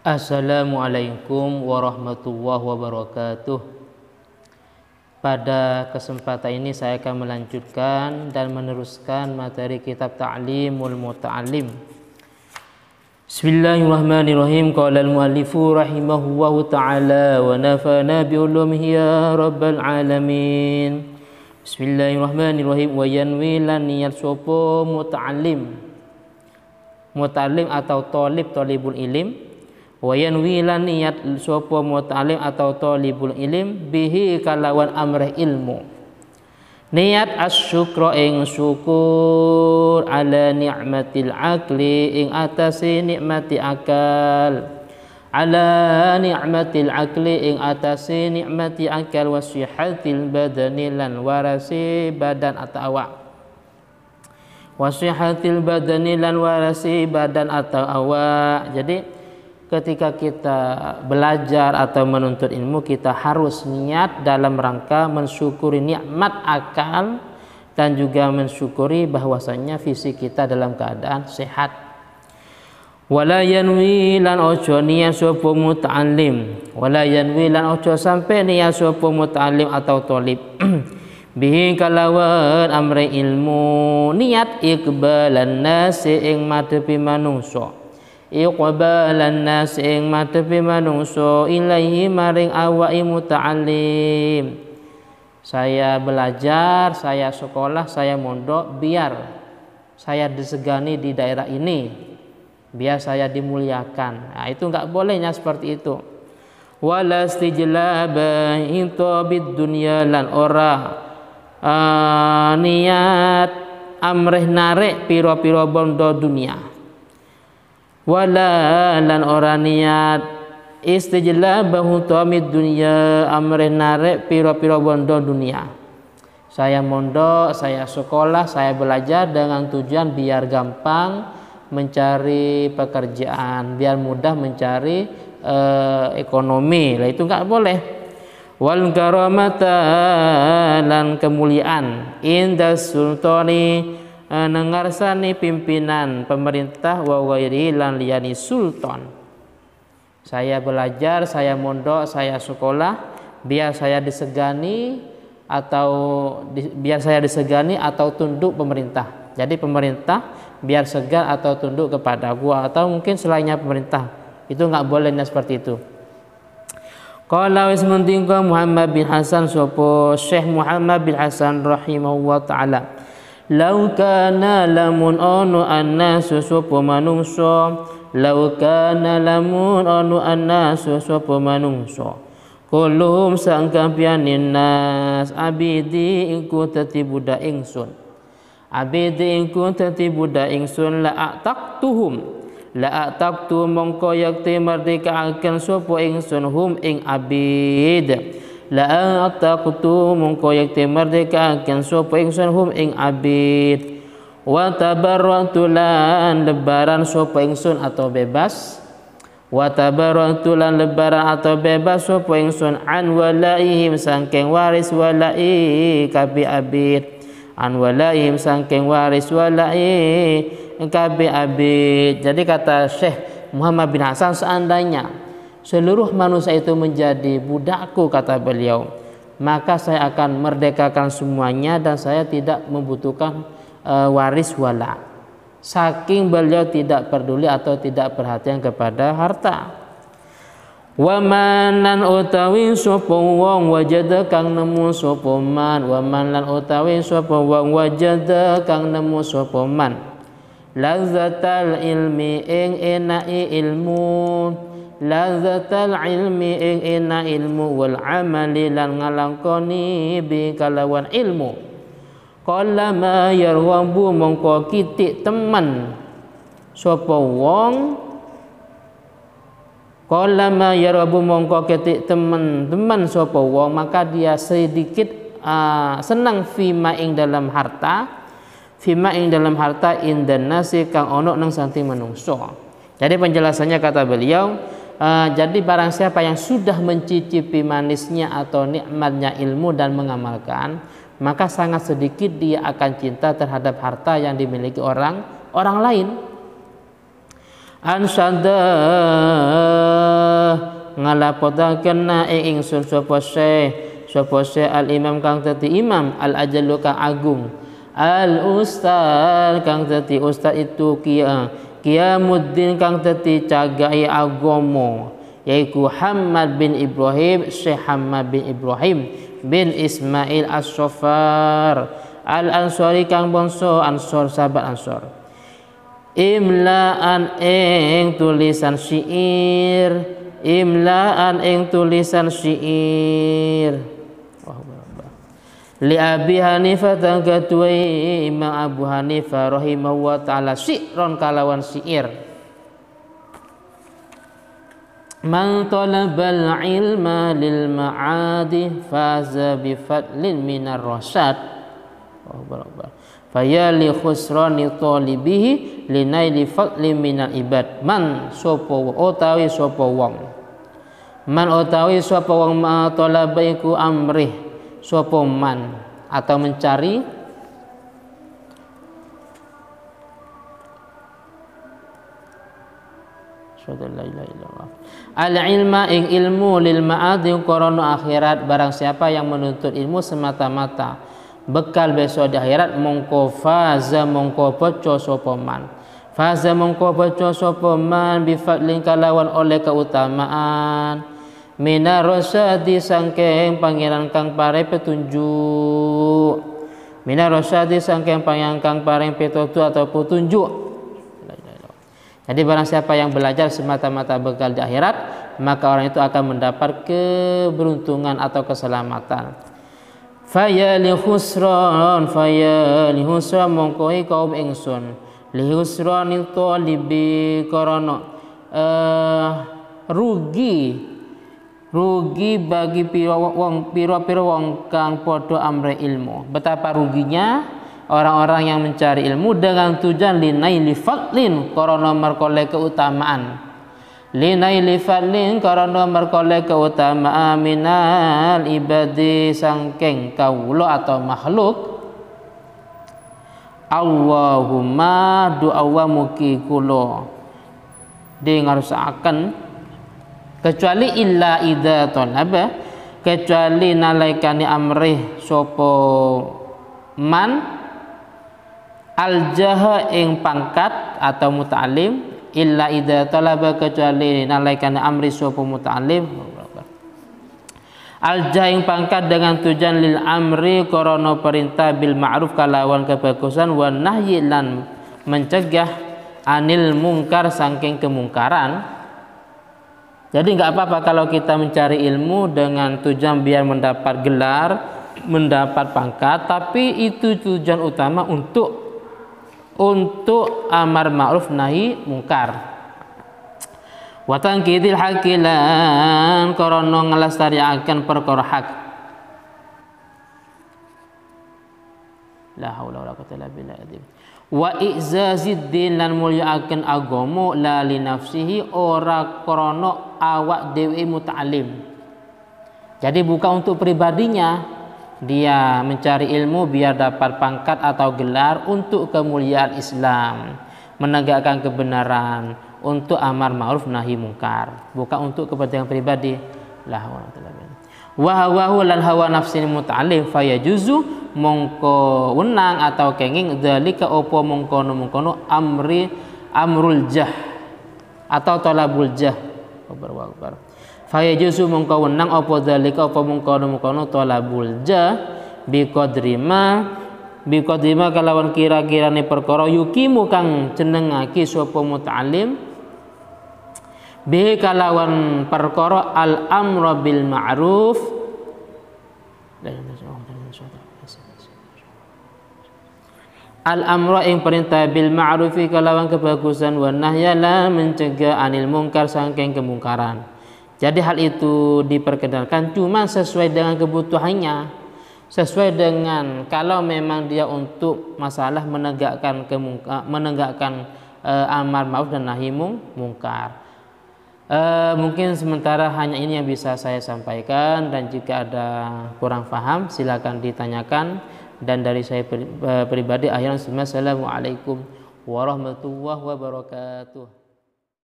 Assalamualaikum warahmatullahi wabarakatuh. Pada kesempatan ini saya akan melanjutkan dan meneruskan materi kitab Ta'limul Muta'allim. Bismillahirrahmanirrahim. Qala al-muallifu rahimahullahu taala wa nafa'na bi ulumihi ya rabbal alamin. Bismillahirrahmanirrahim. Wa yanwi lan niyat sapa muta'allim. Muta'allim atau talib talibul ilim wayan wilan niat sapa muta'alim atau tolibul ilim bihi kalawan amrih ilmu niat asyukro ing syukur ala nikmatil akli ing atase nikmati akal ala nikmatil akli ing atase nikmati akal wasihatil badani lan warasi badan atau awak wasihatil badani lan warasi badan atau awak jadi ketika kita belajar atau menuntut ilmu kita harus niat dalam rangka mensyukuri nikmat akal dan juga mensyukuri bahwasannya fisik kita dalam keadaan sehat wala yanwi lan ojo niat sapa wala yanwi lan ojo sampai niat sapa muta'allim atau tolib bihi kalawan amri ilmu niat ikbalan nasi ing madepi manungsa iqbalan nas ing madhepe manungso ilaihi maring awake muta'allim saya belajar saya sekolah saya mondok biar saya disegani di daerah ini biar saya dimuliakan nah, itu nggak bolehnya seperti itu wala istijlaba intobid dunya lan ora ah, niat amreh narik piro-piro bondo dunia wala lan ora niat istijlabahu tamid dunya amrih narek piro-piro bondo dunia saya mondok, saya sekolah, saya belajar dengan tujuan biar gampang mencari pekerjaan, biar mudah mencari uh, ekonomi. Lah itu nggak boleh. Wal karamata dan kemuliaan inda sultani Eh, nengarsani pimpinan pemerintah wa ghairi lan liyani sultan saya belajar saya mondok saya sekolah biar saya disegani atau di, biar saya disegani atau tunduk pemerintah jadi pemerintah biar segan atau tunduk kepada gua atau mungkin selainnya pemerintah itu nggak bolehnya seperti itu Qala wis Muhammad bin Hasan sopo Syekh Muhammad bin Hasan rahimahullah taala laukana lamun onu annasu sapa manungsa laukana lamun onu annasu sapa manungsa kulum sangkapianin nas abidi iku teti budak ingsun abidi iku teti laa ingsun la aqtaqtuhum la aqtaqtu mongko yakti merdeka akan sapa ingsun hum ing abid la ataqtu mungko yakti merdeka akan sapa ingsun hum ing abid wa tabarratu lan lebaran sapa ingsun atau bebas wa tabarratu lan lebaran atau bebas sapa ingsun an walaihim sangkeng waris walai kabi abid an walaihim sangkeng waris walai kabi abid jadi kata Syekh Muhammad bin Hasan seandainya seluruh manusia itu menjadi budakku kata beliau maka saya akan merdekakan semuanya dan saya tidak membutuhkan e, waris wala saking beliau tidak peduli atau tidak perhatian kepada harta Waman lan utawi sapa wong wajada kang nemu sapa man waman lan utawi sapa wong wajada kang nemu sapa man lazzatal ilmi ing enai ilmu lazatal ilmi ing ina ilmu wal amali lan ngalangkoni bi kalawan ilmu qala ma yarwabu mongko kitik teman sapa wong qala ma yarwabu mongko kitik teman-teman sapa wong maka dia sedikit uh, senang fima ing dalam harta fima ing dalam harta indan nasi kang ono nang santi manungso. Jadi penjelasannya kata beliau Eh, jadi barang siapa yang sudah mencicipi manisnya atau nikmatnya ilmu dan mengamalkan, maka sangat sedikit dia akan cinta terhadap harta yang dimiliki orang orang lain. Ansyada ngalapotakeun na e ingsun sapa syekh sapa syekh al imam kang tadi imam al ajalu kang agung al ustad kang tadi ustad itu kia Qiyamuddin kang teti cagai agomo yaiku Hamad bin Ibrahim Syekh Hamad bin Ibrahim bin Ismail As-Sofar Al-Ansori kang bangsa Ansor sahabat Ansor Imlaan ing tulisan syair Imlaan ing tulisan syair li Abi Hanifah tangkatwai Imam Abu Hanifah rahimahullah taala si'ron kalawan si'ir Man talabal ilma lil ma'adi faza bi fadlin minar rasad Allahu akbar Faya li khusrani talibihi linaili fadlin minal ibad man sapa otawi sapa wong Man otawi sapa wong ma talabaiku amrih Sopoman atau mencari Al ilma ing ilmu lil ma'adi korona akhirat barang siapa yang menuntut ilmu semata-mata bekal besok di akhirat mongko faza mongko poco sopoman faza mongko poco sopoman bifadlin kalawan oleh keutamaan Minarosadi sangkeng pangeran kang pare petunjuk minarosadi sangkeng pangeran kang pare petunjuk atau petunjuk Jadi barang siapa yang belajar semata-mata bekal di akhirat Maka orang itu akan mendapat keberuntungan atau keselamatan Faya li khusran Faya li khusran mongkoi kaum ingsun Li khusran itu libi korona uh, eh, Rugi rugi bagi piro piro pira wong kang podo amre ilmu betapa ruginya orang-orang yang mencari ilmu dengan tujuan linaili fadlin korono merkoleh keutamaan linaili fadlin korono merkoleh keutamaan minal ibadi sangkeng kaula atau makhluk Allahumma doa muki dengar seakan kecuali illa idza talaba kecuali nalaikani amri sopo man aljaha ing pangkat atau muta'alim illa idza talaba kecuali nalaikani amri sopo muta'alim aljaha ing pangkat dengan tujuan lil amri korono perintah bil ma'ruf kalawan kebagusan wa nahyi lan mencegah anil mungkar saking kemungkaran jadi nggak apa-apa kalau kita mencari ilmu dengan tujuan biar mendapat gelar, mendapat pangkat, tapi itu tujuan utama untuk untuk amar ma'ruf nahi mungkar. Watan kidil hakilan korono akan perkor hak. La haula wala quwwata illa billah wa i'zaziddin lan mulyaaken agama la li nafsihi ora krana awak dhewe muta'allim jadi bukan untuk pribadinya dia mencari ilmu biar dapat pangkat atau gelar untuk kemuliaan Islam menegakkan kebenaran untuk amar ma'ruf nahi mungkar bukan untuk kepentingan pribadi lah la wahawahu hawahu lan hawa nafsin Faya juzu mongko wenang atau kenging dalika opo mongkono mongkono amri amrul jah atau tolabul jah akbar akbar mongko wenang opo dalika opo mongkono mongkono tolabul jah biko drima kalawan kira kira ni perkara yukimu kang jenengake sapa muta'alim bi kalawan perkara al amro bil ma'ruf al amro ing perintah bil ma'rufi kalawan kebagusan wa nahya mencegah anil mungkar saking kemungkaran jadi hal itu diperkenalkan cuma sesuai dengan kebutuhannya sesuai dengan kalau memang dia untuk masalah menegakkan kemungkar, menegakkan e, amar ma'ruf dan nahi mungkar Uh, mungkin sementara hanya ini yang bisa saya sampaikan dan jika ada kurang paham silakan ditanyakan dan dari saya eh, pribadi akhirnya assalamualaikum warahmatullahi wabarakatuh